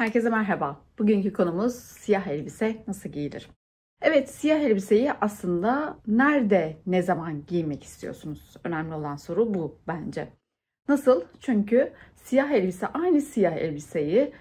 Herkese merhaba. Bugünkü konumuz siyah elbise nasıl giyilir? Evet, siyah elbiseyi aslında nerede, ne zaman giymek istiyorsunuz? Önemli olan soru bu bence. Nasıl? Çünkü siyah elbise aynı siyah elbiseyi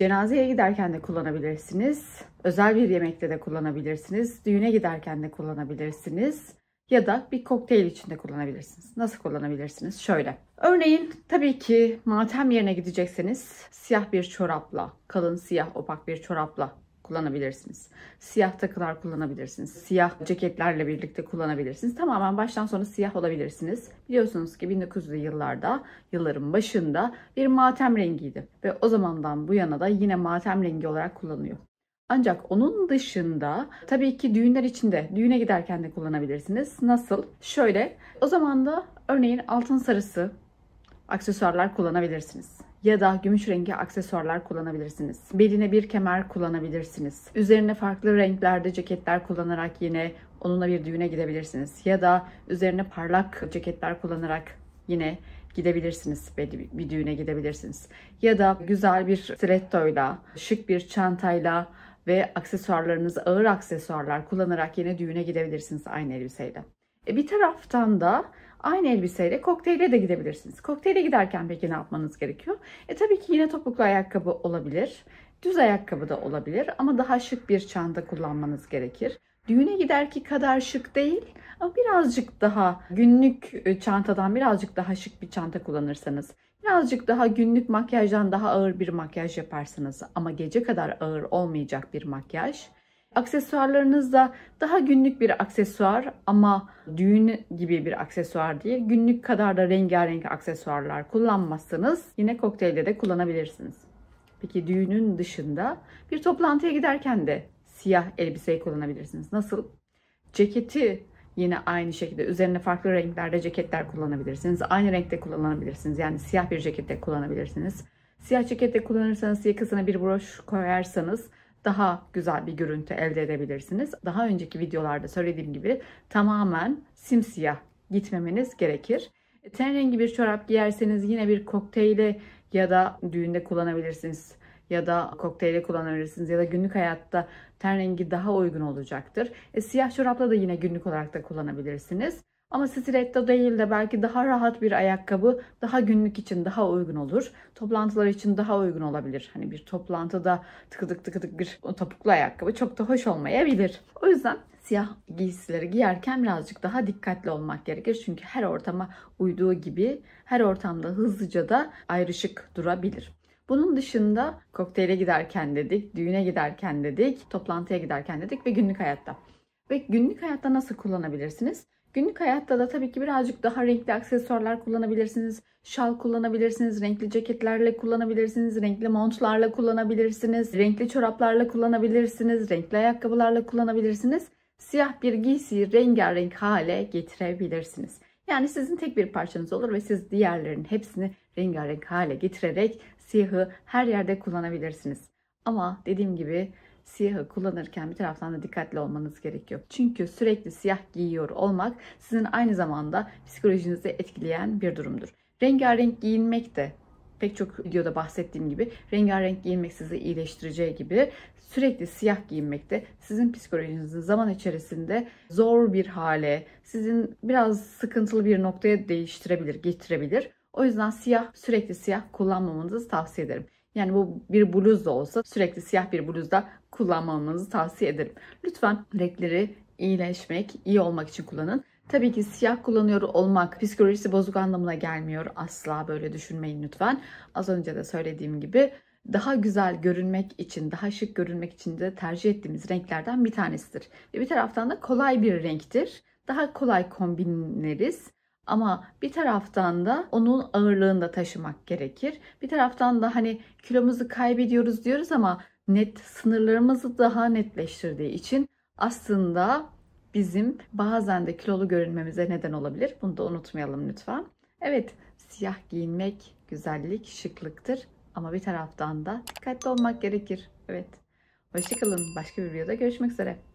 cenazeye giderken de kullanabilirsiniz, özel bir yemekte de kullanabilirsiniz, düğüne giderken de kullanabilirsiniz ya da bir kokteyl içinde kullanabilirsiniz. Nasıl kullanabilirsiniz? Şöyle. Örneğin tabii ki matem yerine gidecekseniz siyah bir çorapla, kalın siyah opak bir çorapla kullanabilirsiniz. Siyah takılar kullanabilirsiniz. Siyah ceketlerle birlikte kullanabilirsiniz. Tamamen baştan sona siyah olabilirsiniz. Biliyorsunuz ki 1900'lü yıllarda, yılların başında bir matem rengiydi. Ve o zamandan bu yana da yine matem rengi olarak kullanılıyor. Ancak onun dışında tabii ki düğünler içinde, düğüne giderken de kullanabilirsiniz. Nasıl? Şöyle, o zaman da örneğin altın sarısı aksesuarlar kullanabilirsiniz. Ya da gümüş rengi aksesuarlar kullanabilirsiniz. Beline bir kemer kullanabilirsiniz. Üzerine farklı renklerde ceketler kullanarak yine onunla bir düğüne gidebilirsiniz. Ya da üzerine parlak ceketler kullanarak yine gidebilirsiniz. Bir düğüne gidebilirsiniz. Ya da güzel bir stilettoyla, şık bir çantayla ve aksesuarlarınız ağır aksesuarlar kullanarak yine düğüne gidebilirsiniz aynı elbiseyle. E bir taraftan da aynı elbiseyle kokteyle de gidebilirsiniz. Kokteyle giderken peki ne yapmanız gerekiyor? E tabii ki yine topuklu ayakkabı olabilir. Düz ayakkabı da olabilir ama daha şık bir çanta kullanmanız gerekir düğüne giderki kadar şık değil ama birazcık daha günlük e, çantadan birazcık daha şık bir çanta kullanırsanız, birazcık daha günlük makyajdan daha ağır bir makyaj yaparsanız ama gece kadar ağır olmayacak bir makyaj, aksesuarlarınız da daha günlük bir aksesuar ama düğün gibi bir aksesuar değil. Günlük kadar da rengarenk aksesuarlar kullanmazsanız yine kokteylde de kullanabilirsiniz. Peki düğünün dışında bir toplantıya giderken de siyah elbiseyi kullanabilirsiniz. Nasıl? Ceketi yine aynı şekilde üzerine farklı renklerde ceketler kullanabilirsiniz. Aynı renkte kullanabilirsiniz. Yani siyah bir cekette kullanabilirsiniz. Siyah cekette kullanırsanız yakasına bir broş koyarsanız daha güzel bir görüntü elde edebilirsiniz. Daha önceki videolarda söylediğim gibi tamamen simsiyah gitmemeniz gerekir. E, ten rengi bir çorap giyerseniz yine bir kokteyle ya da düğünde kullanabilirsiniz ya da kokteyle kullanabilirsiniz ya da günlük hayatta ten rengi daha uygun olacaktır. E, siyah çorapla da yine günlük olarak da kullanabilirsiniz. Ama stiletto değil de belki daha rahat bir ayakkabı daha günlük için daha uygun olur. Toplantılar için daha uygun olabilir. Hani bir toplantıda tıkıdık tıkıdık bir topuklu ayakkabı çok da hoş olmayabilir. O yüzden siyah giysileri giyerken birazcık daha dikkatli olmak gerekir. Çünkü her ortama uyduğu gibi her ortamda hızlıca da ayrışık durabilir. Bunun dışında kokteyle giderken dedik, düğüne giderken dedik, toplantıya giderken dedik ve günlük hayatta. Ve günlük hayatta nasıl kullanabilirsiniz? Günlük hayatta da tabii ki birazcık daha renkli aksesuarlar kullanabilirsiniz. Şal kullanabilirsiniz, renkli ceketlerle kullanabilirsiniz, renkli montlarla kullanabilirsiniz, renkli çoraplarla kullanabilirsiniz, renkli ayakkabılarla kullanabilirsiniz. Siyah bir giysiyi rengarenk hale getirebilirsiniz. Yani sizin tek bir parçanız olur ve siz diğerlerinin hepsini rengarenk hale getirerek siyahı her yerde kullanabilirsiniz. Ama dediğim gibi siyahı kullanırken bir taraftan da dikkatli olmanız gerekiyor. Çünkü sürekli siyah giyiyor olmak sizin aynı zamanda psikolojinizi etkileyen bir durumdur. Rengarenk giyinmek de pek çok videoda bahsettiğim gibi rengarenk giyinmek sizi iyileştireceği gibi sürekli siyah giyinmek de sizin psikolojinizi zaman içerisinde zor bir hale, sizin biraz sıkıntılı bir noktaya değiştirebilir, getirebilir. O yüzden siyah, sürekli siyah kullanmamanızı tavsiye ederim. Yani bu bir bluz da olsa sürekli siyah bir bluz da kullanmamanızı tavsiye ederim. Lütfen renkleri iyileşmek, iyi olmak için kullanın. Tabii ki siyah kullanıyor olmak psikolojisi bozuk anlamına gelmiyor. Asla böyle düşünmeyin lütfen. Az önce de söylediğim gibi daha güzel görünmek için, daha şık görünmek için de tercih ettiğimiz renklerden bir tanesidir. Ve bir taraftan da kolay bir renktir. Daha kolay kombinleriz. Ama bir taraftan da onun ağırlığını da taşımak gerekir. Bir taraftan da hani kilomuzu kaybediyoruz diyoruz ama net sınırlarımızı daha netleştirdiği için aslında bizim bazen de kilolu görünmemize neden olabilir. Bunu da unutmayalım lütfen. Evet, siyah giyinmek güzellik, şıklıktır ama bir taraftan da dikkatli olmak gerekir. Evet. Hoşçakalın. Başka bir videoda görüşmek üzere.